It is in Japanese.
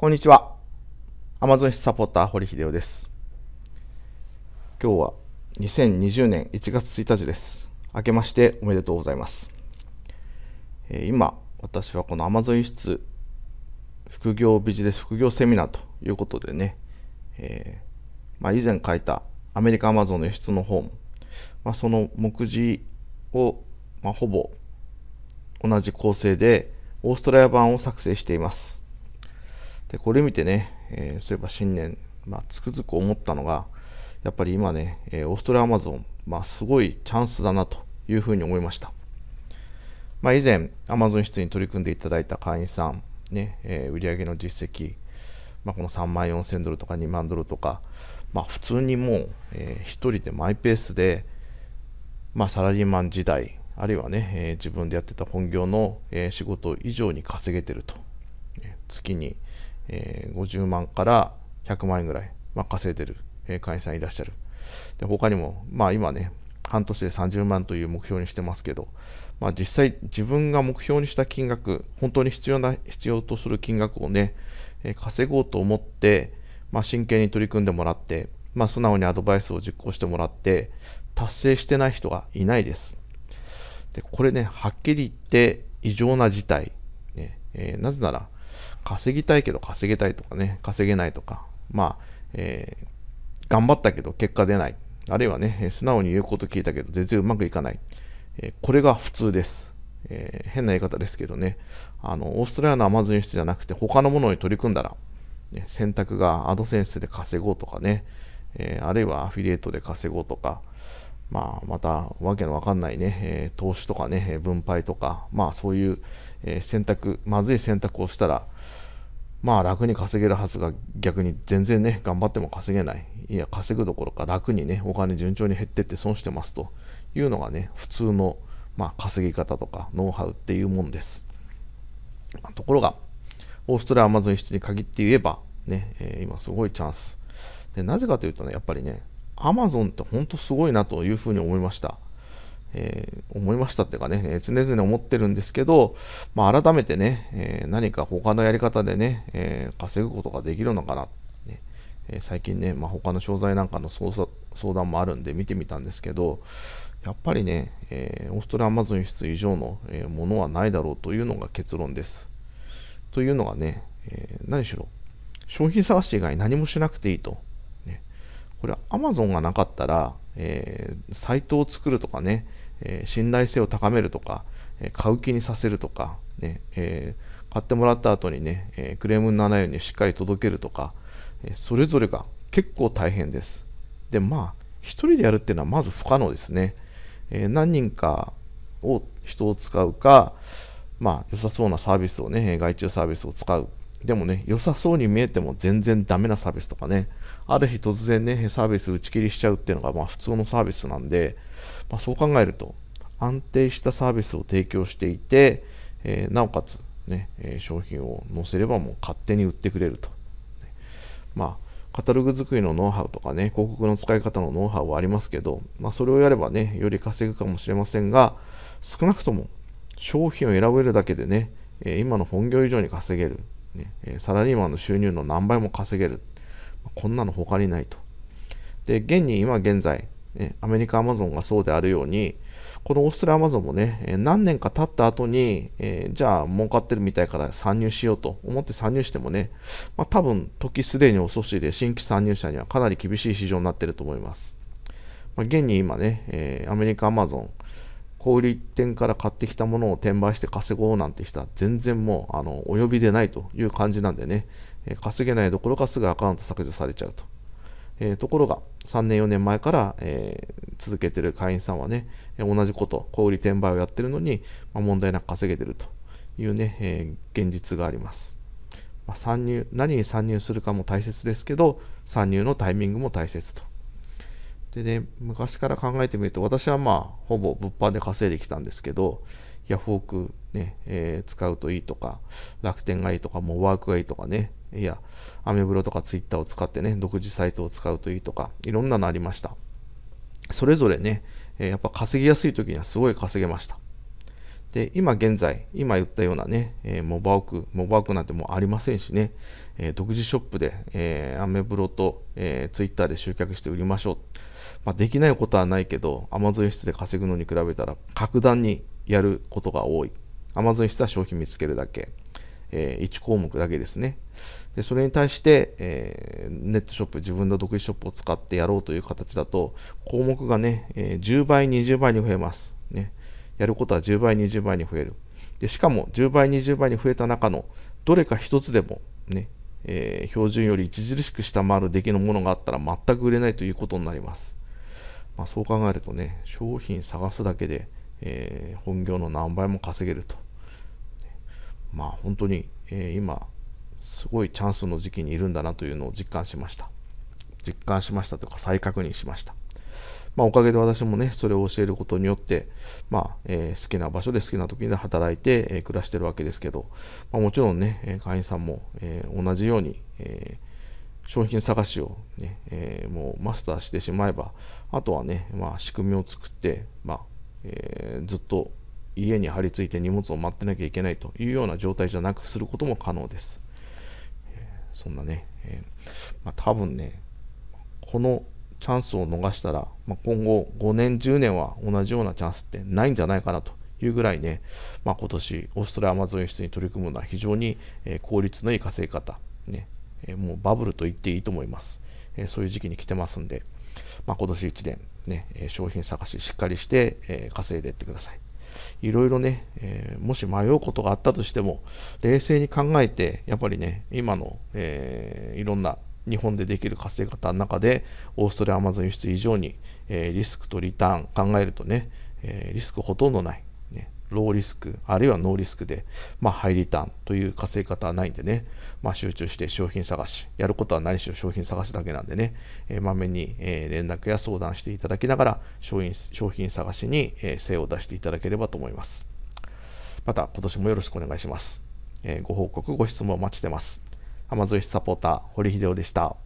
こんにちは。アマゾンサポーター、堀秀夫です。今日は2020年1月1日です。明けましておめでとうございます。えー、今、私はこの Amazon 輸出副業ビジネス副業セミナーということでね、えー、まあ、以前書いたアメリカ Amazon の輸出の本、まあ、その目次を、まあ、ほぼ同じ構成でオーストラリア版を作成しています。で、これ見てね、えー、そういえば新年、まあ、つくづく思ったのが、やっぱり今ね、えー、オーストラリアアマゾン、まあ、すごいチャンスだなというふうに思いました。まあ、以前、アマゾン室に取り組んでいただいた会員さん、ね、えー、売上の実績、まあ、この3万4000ドルとか2万ドルとか、まあ、普通にもう、えー、1人でマイペースで、まあ、サラリーマン時代、あるいはね、えー、自分でやってた本業の、えー、仕事以上に稼げてると。月に、えー、50万から100万円ぐらい、まあ、稼いでる、え会員さんいらっしゃる。で他にも、まあ、今ね、半年で30万という目標にしてますけど、まあ、実際自分が目標にした金額、本当に必要な、必要とする金額をね、えー、稼ごうと思って、まあ、真剣に取り組んでもらって、まあ、素直にアドバイスを実行してもらって、達成してない人がいないです。でこれね、はっきり言って異常な事態。ねえー、なぜなら、稼ぎたいけど稼げたいとかね、稼げないとか、まあ、えー、頑張ったけど結果出ない。あるいはね、素直に言うこと聞いたけど全然うまくいかない。えこれが普通です。えー、変な言い方ですけどね、あの、オーストラリアのアマゾン輸出じゃなくて他のものに取り組んだら、ね、選択がアドセンスで稼ごうとかね、えー、あるいはアフィリエイトで稼ごうとか、まあ、また、わけのわかんないね、え投資とかね、分配とか、まあ、そういう、え選択、まずい選択をしたら、まあ、楽に稼げるはずが、逆に全然ね、頑張っても稼げない。いや、稼ぐどころか楽にね、お金順調に減ってって損してますというのがね、普通の、まあ、稼ぎ方とか、ノウハウっていうもんです。ところが、オーストラリア・アマゾン輸出に限って言えば、ね、え今すごいチャンス。で、なぜかというとね、やっぱりね、アマゾンって本当すごいなというふうに思いました。えー、思いましたっていうかね、えー、常々思ってるんですけど、まあ、改めてね、えー、何か他のやり方でね、え稼ぐことができるのかな、ねえ最近ね、まあ、他の商材なんかの相談もあるんで見てみたんですけど、やっぱりね、えオーストラリアマゾン輸出以上の、えものはないだろうというのが結論です。というのがね、え何しろ、商品探し以外何もしなくていいと。これは Amazon がなかったら、えー、サイトを作るとかね、えー、信頼性を高めるとか、え買う気にさせるとかね、え買ってもらった後にね、えクレームにならないようにしっかり届けるとか、えそれぞれが結構大変です。で、まあ、一人でやるっていうのはまず不可能ですね。え何人かを人を使うか、まあ、良さそうなサービスをね、外注サービスを使うでもね、良さそうに見えても全然ダメなサービスとかね、ある日突然ね、サービス打ち切りしちゃうっていうのがまあ普通のサービスなんで、まあ、そう考えると、安定したサービスを提供していて、えー、なおかつね、え商品を載せればもう勝手に売ってくれると。まあカタログ作りのノウハウとかね、広告の使い方のノウハウはありますけど、まあ、それをやればね、より稼ぐかもしれませんが、少なくとも商品を選べるだけでね、今の本業以上に稼げるねえサラリーマンの収入の何倍も稼げる。こんなの他にないと。で、現に今現在、アメリカアマゾンがそうであるように、このオーストラリアアマゾンもね、何年か経った後に、えー、じゃあ儲かってるみたいから参入しようと思って参入してもね、まあ、多分時すでに遅しで新規参入者にはかなり厳しい市場になってると思います。まあ、現に今ね、えー、アメリカアマゾン、小売店から買ってきたものを転売して稼ごうなんて人は全然もうあのお呼びでないという感じなんでね、え稼げないどころかすぐアカウント削除されちゃうと。えー、ところが3年4年前から、えー、続けてる会員さんはね、同じこと、小売転売をやってるのに、まあ、問題なく稼げてるというね、えー、現実があります。まあ、参入、何に参入するかも大切ですけど、参入のタイミングも大切と。でね、昔から考えてみると、私はまあ、ほぼ物販で稼いできたんですけど、ヤフオクね、えー、使うといいとか、楽天がいいとか、もバワークがいいとかね、いや、アメブロとかツイッターを使ってね、独自サイトを使うといいとか、いろんなのありました。それぞれね、えやっぱ稼ぎやすい時にはすごい稼げました。で、今現在、今言ったようなね、えー、モバオク、モバオクなんてもうありませんしね、えー、独自ショップで、えー、アメブロと、えー、ツイッターで集客して売りましょうまあ、できないことはないけど、Amazon 輸で稼ぐのに比べたら、格段にやることが多い。Amazon 輸は商品見つけるだけ。えー、1項目だけですね。でそれに対して、えー、ネットショップ、自分の独自ショップを使ってやろうという形だと、項目がね、えー、10倍、20倍に増えます。ね、やることは10倍、20倍に増える。でしかも、10倍、20倍に増えた中の、どれか1つでも、ね、え標準より著しく下回る出来のものがあったら全く売れないということになります。まあ、そう考えるとね、商品探すだけで、えー、本業の何倍も稼げると。まあ本当に、えー、今、すごいチャンスの時期にいるんだなというのを実感しました。実感しましたとか再確認しました。まあ、おかげで私もね、それを教えることによって、まあ、えー、好きな場所で好きな時に働いて、えー、暮らしてるわけですけど、まあ、もちろんね、会員さんも、えー、同じように、えー商品探しをね、えー、もうマスターしてしまえば、あとはね、まあ、仕組みを作って、まあえー、ずっと家に張り付いて荷物を待ってなきゃいけないというような状態じゃなくすることも可能です。えー、そんなね、えー、まあ、多分ね、このチャンスを逃したら、まあ、今後5年、10年は同じようなチャンスってないんじゃないかなというぐらいね、まあ、今年オーストラリアアマゾン輸出に取り組むのは非常に効率のいい稼ぎ方、ね、えもうバブルと言っていいと思います。えそういう時期に来てますんで、まあ、今年1年、ね、商品探ししっかりして、え稼いでいってください。いろいろね、えもし迷うことがあったとしても、冷静に考えて、やっぱりね、今の、えいろんな日本でできる稼ぎ方の中で、オーストラリア、アマゾン輸出以上に、えリスクとリターン考えるとね、えリスクほとんどない。ローリスク、あるいはノーリスクで、まあ、ハイリターンという稼ぎ方はないんでね、まあ、集中して商品探し、やることは何しろ商品探しだけなんでね、えまめに、え連絡や相談していただきながら、商品商品探しに、え精を出していただければと思います。また、今年もよろしくお願いします。えご報告、ご質問お待ちしてます。アマゾイサポーター、堀秀夫でした。